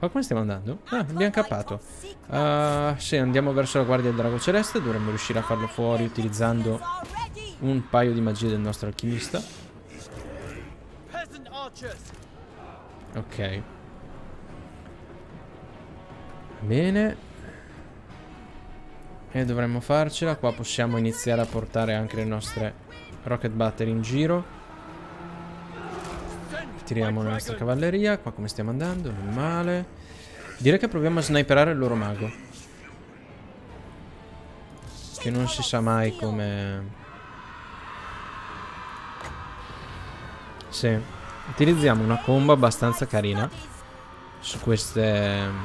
Ma come stiamo andando? Ah, abbiamo cappato. Uh, ah, se andiamo verso la guardia del drago celeste dovremmo riuscire a farlo fuori utilizzando un paio di magie del nostro alchimista. Ok. Bene. E dovremmo farcela. Qua possiamo iniziare a portare anche le nostre rocket battery in giro. Tiriamo la nostra cavalleria. Qua come stiamo andando? Non male. Direi che proviamo a sniperare il loro mago. Che non si sa mai come... se utilizziamo una combo abbastanza carina su queste... Ehm,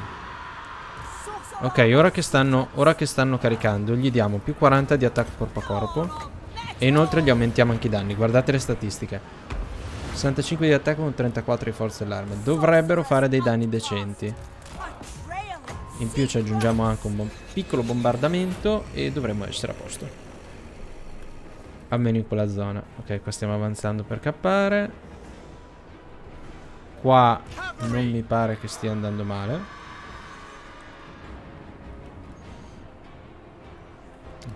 ok, ora che, stanno, ora che stanno caricando gli diamo più 40 di attacco corpo a corpo e inoltre gli aumentiamo anche i danni, guardate le statistiche. 65 di attacco con 34 di forza dell'arma, dovrebbero fare dei danni decenti. In più ci aggiungiamo anche un bom piccolo bombardamento e dovremmo essere a posto. Almeno in quella zona. Ok, qua stiamo avanzando per cappare qua non mi pare che stia andando male.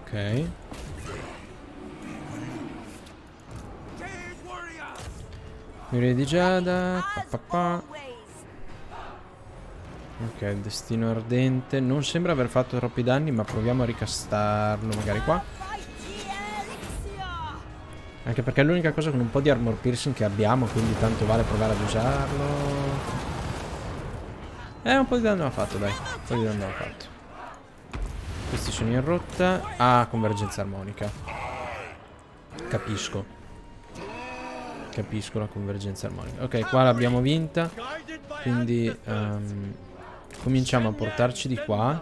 Ok. Mire di Giada. Pa, pa, pa. Ok, destino ardente. Non sembra aver fatto troppi danni, ma proviamo a ricastarlo magari qua. Anche perché è l'unica cosa con un po' di armor piercing che abbiamo, quindi tanto vale provare ad usarlo. Eh, un po' di danno ha fatto, dai. Un po' di danno ha fatto. Questi sono in rotta. Ah, convergenza armonica. Capisco. Capisco la convergenza armonica. Ok, qua l'abbiamo vinta. Quindi um, cominciamo a portarci di qua.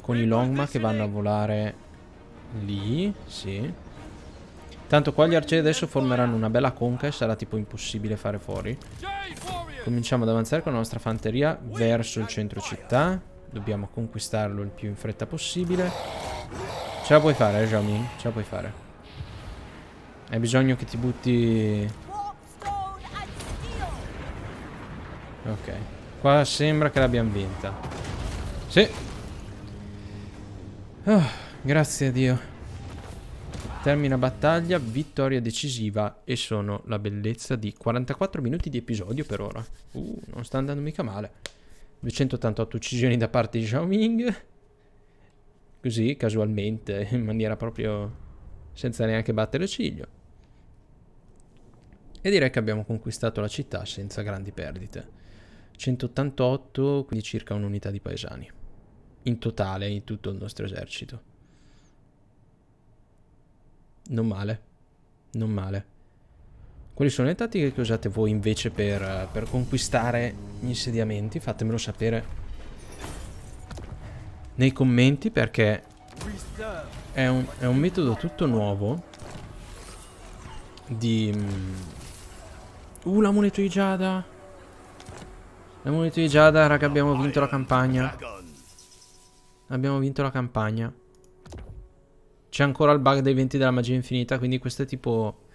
Con i longma che vanno a volare lì. Sì. Tanto qua gli arcieri adesso formeranno una bella conca e sarà tipo impossibile fare fuori. Cominciamo ad avanzare con la nostra fanteria verso il centro città. Dobbiamo conquistarlo il più in fretta possibile. Ce la puoi fare, eh, Xiaomin? Ce la puoi fare. Hai bisogno che ti butti... Ok. Qua sembra che l'abbiamo vinta. Sì. Oh, grazie a Dio. Termina battaglia, vittoria decisiva e sono la bellezza di 44 minuti di episodio per ora. Uh, non sta andando mica male. 288 uccisioni da parte di Xiaoming. Così, casualmente, (laughs) in maniera proprio senza neanche battere ciglio. E direi che abbiamo conquistato la città senza grandi perdite. 188, quindi circa un'unità di paesani. In totale, in tutto il nostro esercito. Non male. Non male. Quali sono le tattiche che usate voi invece per, eh, per conquistare gli insediamenti? Fatemelo sapere nei commenti perché è un, è un metodo tutto nuovo di... Mm, uh, la moneta di Giada! La moneta di Giada, raga, abbiamo vinto la campagna. Abbiamo vinto la campagna. C'è ancora il bug dei venti della magia infinita, quindi questo è tipo...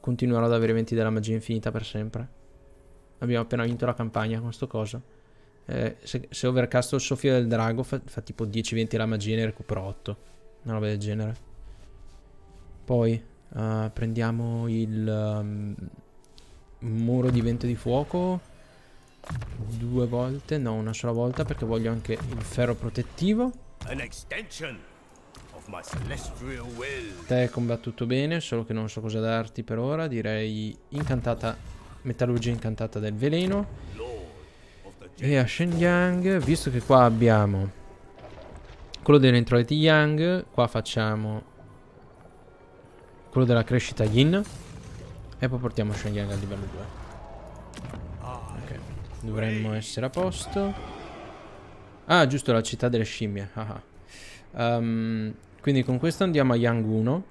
Continuerò ad avere venti della magia infinita per sempre. Abbiamo appena vinto la campagna con sto coso. Eh, se, se, overcasto il soffio del drago fa, fa tipo 10-20 della magia e ne recupero 8. Una roba del genere. Poi uh, prendiamo il um, muro di vento di fuoco. Due volte, no una sola volta perché voglio anche il ferro protettivo. An extension. Te combattuto bene, solo che non so cosa darti per ora. Direi incantata, metallurgia incantata del veleno. E a Shenyang, visto che qua abbiamo quello dell'entroleti Yang, qua facciamo quello della crescita Yin. E poi portiamo Shenyang al livello 2. Ok, dovremmo essere a posto. Ah, giusto, la città delle scimmie. Ah, um, quindi con questo andiamo a Yang 1.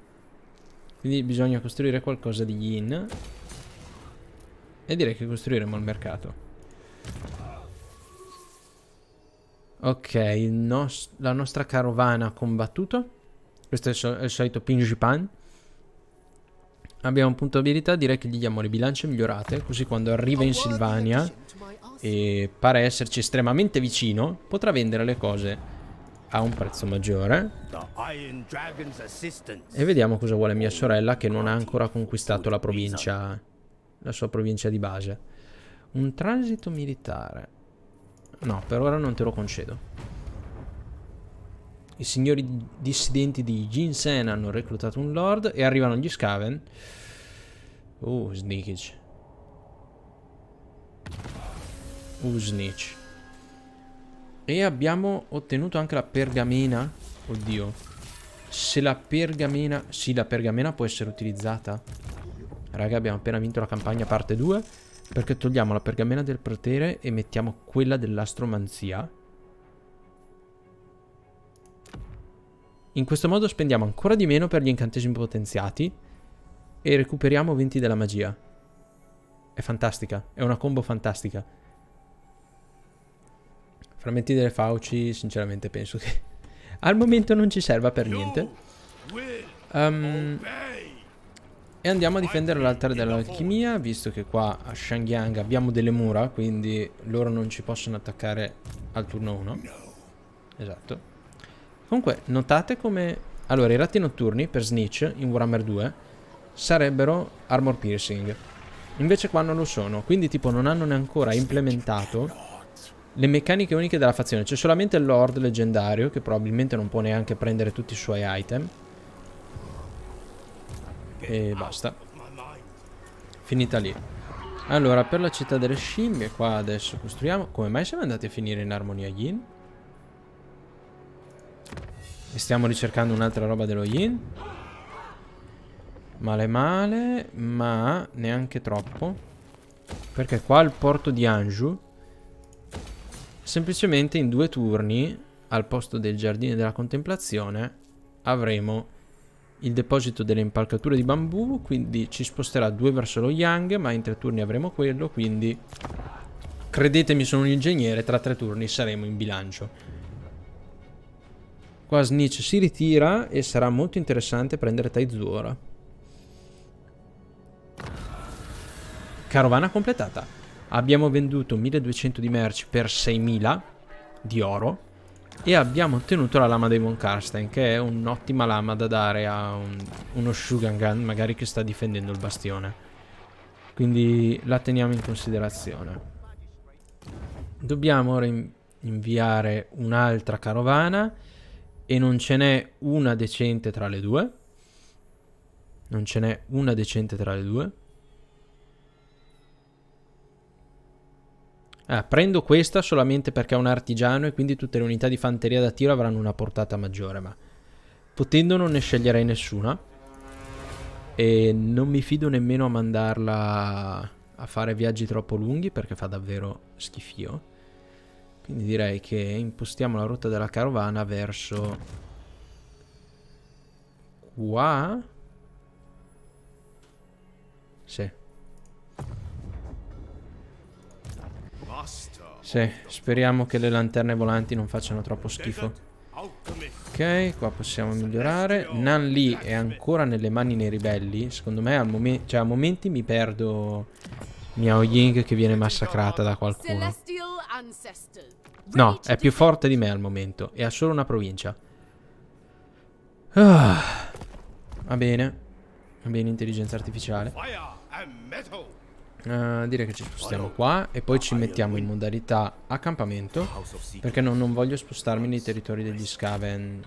Quindi bisogna costruire qualcosa di Yin. E direi che costruiremo il mercato. Ok, nos la nostra carovana ha combattuto. Questo è il, so il solito Pingipan. Abbiamo un punto abilità, direi che gli diamo le bilance migliorate, così quando arriva in Silvania e pare esserci estremamente vicino, potrà vendere le cose a un prezzo maggiore. E vediamo cosa vuole mia sorella che non ha ancora conquistato la provincia, la sua provincia di base. Un transito militare. No, per ora non te lo concedo. I signori dissidenti di Jinsen hanno reclutato un lord e arrivano gli Scaven. Uh, Snikic. Uh, Snitch. Uh, e abbiamo ottenuto anche la pergamena. Oddio. Se la pergamena... Sì, la pergamena può essere utilizzata. Raga, abbiamo appena vinto la campagna parte 2. Perché togliamo la pergamena del pretere e mettiamo quella dell'astromanzia. In questo modo spendiamo ancora di meno per gli incantesimi potenziati. E recuperiamo 20 della magia. È fantastica. È una combo fantastica. Frammenti delle fauci, sinceramente penso che (laughs) al momento non ci serva per niente. Um, e andiamo a difendere l'altare dell'alchimia, visto che qua a Shangyang abbiamo delle mura, quindi loro non ci possono attaccare al turno 1. Esatto. Comunque, notate come... Allora, i ratti notturni per Snitch in Warhammer 2 sarebbero armor piercing. Invece qua non lo sono, quindi tipo non hanno neanche implementato le meccaniche uniche della fazione. C'è solamente il Lord leggendario che probabilmente non può neanche prendere tutti i suoi item. E basta. Finita lì. Allora, per la città delle scimmie, qua adesso costruiamo... Come mai siamo andati a finire in Armonia Yin? E stiamo ricercando un'altra roba dello Yin? Male male, ma neanche troppo. Perché qua al porto di Anju... Semplicemente in due turni, al posto del giardino della contemplazione, avremo il deposito delle impalcature di bambù, quindi ci sposterà due verso lo yang, ma in tre turni avremo quello, quindi credetemi sono un ingegnere, tra tre turni saremo in bilancio. Qua Snitch si ritira e sarà molto interessante prendere Taizu ora. Carovana completata abbiamo venduto 1200 di merci per 6000 di oro e abbiamo ottenuto la lama dei Von che è un'ottima lama da dare a un, uno Shugan Gun magari che sta difendendo il bastione quindi la teniamo in considerazione dobbiamo ora inviare un'altra carovana e non ce n'è una decente tra le due non ce n'è una decente tra le due Ah, prendo questa solamente perché è un artigiano e quindi tutte le unità di fanteria da tiro avranno una portata maggiore, ma potendo non ne sceglierei nessuna. E non mi fido nemmeno a mandarla a fare viaggi troppo lunghi perché fa davvero schifio. Quindi direi che impostiamo la rotta della carovana verso qua. Sì. Sì, speriamo che le lanterne volanti non facciano troppo schifo. Ok, qua possiamo migliorare. Nan Li è ancora nelle mani dei ribelli. Secondo me, al momen cioè, a momenti mi perdo Miao Ying che viene massacrata da qualcuno. No, è più forte di me al momento. E ha solo una provincia. Ah. Va bene. Va bene, intelligenza artificiale. Uh, eh, direi che ci spostiamo qua e poi ci mettiamo in modalità accampamento perché no, non voglio spostarmi nei territori degli scaven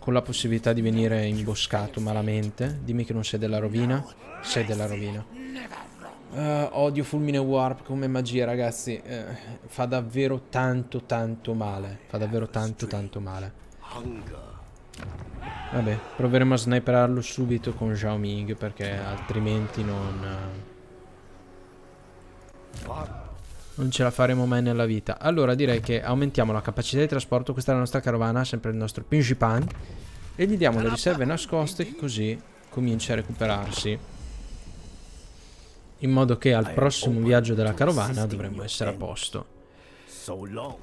con la possibilità di venire imboscato malamente dimmi che non sei della rovina sei della rovina uh, odio fulmine warp come magia ragazzi uh, fa davvero tanto tanto male fa davvero tanto tanto male Vabbè, proveremo a sniperarlo subito con Xiao Ming perché altrimenti non... Eh, non ce la faremo mai nella vita. Allora direi che aumentiamo la capacità di trasporto. Questa è la nostra carovana, sempre il nostro Pinjipan. E gli diamo le riserve nascoste così comincia a recuperarsi. In modo che al prossimo viaggio della carovana dovremmo essere a posto. So long.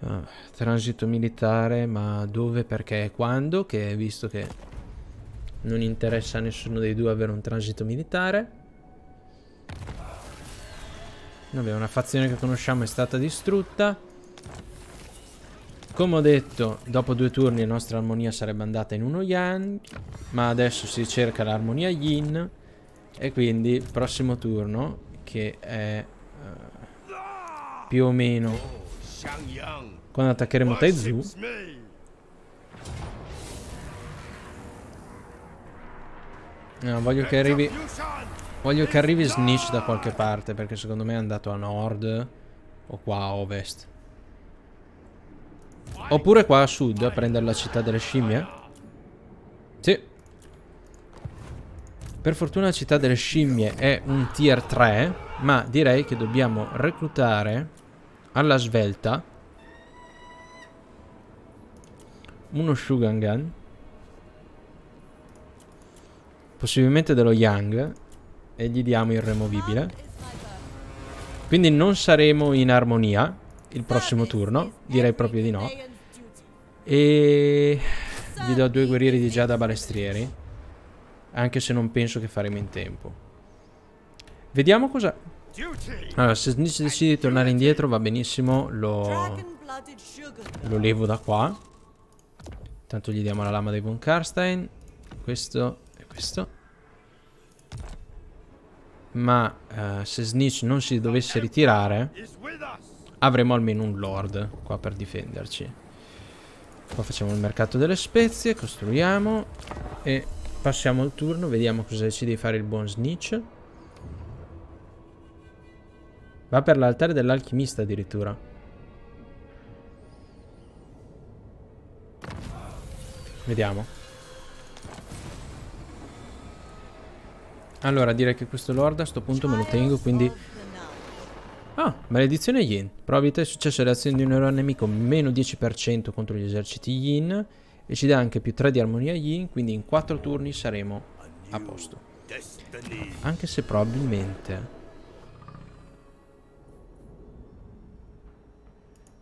Ah, transito militare, ma dove, perché e quando? Che visto che non interessa a nessuno dei due avere un transito militare. Vabbè, una fazione che conosciamo è stata distrutta. Come ho detto, dopo due turni la nostra armonia sarebbe andata in uno yang, ma adesso si cerca l'armonia yin e quindi prossimo turno, che è uh, più o meno quando attaccheremo Taizu. No, voglio che arrivi... Voglio che arrivi Snitch da qualche parte, perché secondo me è andato a nord o qua a ovest. Oppure qua a sud, a prendere la città delle scimmie. Sì. Per fortuna la città delle scimmie è un tier 3, ma direi che dobbiamo reclutare alla svelta uno Shugangan possibilmente dello Yang e gli diamo il removibile quindi non saremo in armonia il prossimo turno direi proprio di no e gli do due guerrieri di Giada Balestrieri anche se non penso che faremo in tempo vediamo cosa allora, se decidi di tornare indietro va benissimo, lo, lo levo da qua. Intanto gli diamo la lama dei Von Karstein. Questo e questo. Ma eh, se Snitch non si dovesse ritirare, avremo almeno un Lord qua per difenderci. Qua facciamo il mercato delle spezie, costruiamo e passiamo il turno, vediamo cosa decide di fare il buon Snitch. Va per l'altare dell'alchimista addirittura. Vediamo. Allora, direi che questo lord a sto punto me lo tengo, quindi... Ah, maledizione Yin. Probabilità è successo reazione di un eroe nemico meno 10% contro gli eserciti Yin. E ci dà anche più 3 di armonia Yin, quindi in 4 turni saremo a posto. Anche se probabilmente...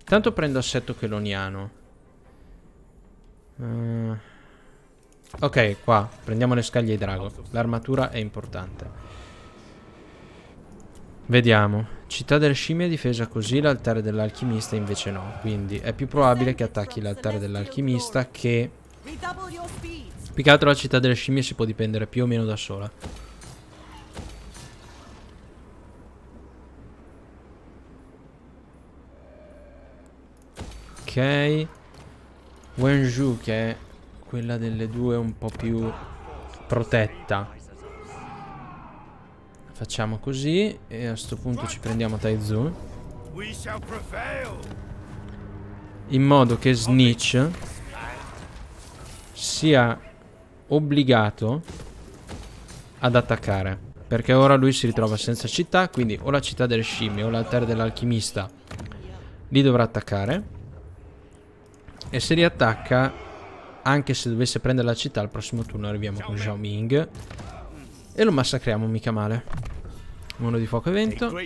Intanto prendo assetto cheloniano. Uh, ok, qua. Prendiamo le scaglie di drago. L'armatura è importante. Vediamo. Città delle scimmie è difesa così, l'altare dell'alchimista invece no. Quindi è più probabile che attacchi l'altare dell'alchimista che... Più che altro la città delle scimmie si può dipendere più o meno da sola. Ok. Wenju che è quella delle due un po' più protetta. Facciamo così e a questo punto ci prendiamo Taizu. In modo che Snitch sia obbligato ad attaccare. Perché ora lui si ritrova senza città, quindi o la città delle scimmie o l'altare dell'alchimista li dovrà attaccare. E se riattacca, anche se dovesse prendere la città, al prossimo turno arriviamo con Zhao Ming. E lo massacriamo mica male. Mono di fuoco e vento.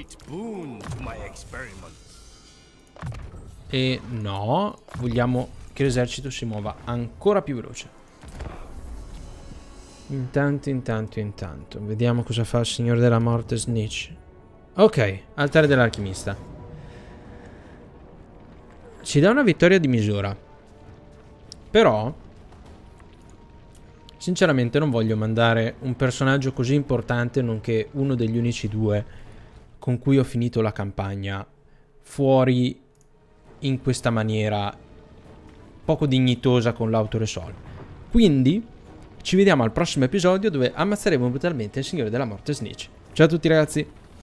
E no, vogliamo che l'esercito si muova ancora più veloce. Intanto, intanto, intanto. Vediamo cosa fa il signore della morte Snitch. Ok, altare dell'alchimista. Ci dà una vittoria di misura. Però, sinceramente non voglio mandare un personaggio così importante, nonché uno degli unici due con cui ho finito la campagna, fuori in questa maniera poco dignitosa con l'autoresol. Quindi, ci vediamo al prossimo episodio dove ammazzeremo brutalmente il Signore della Morte Snitch. Ciao a tutti ragazzi!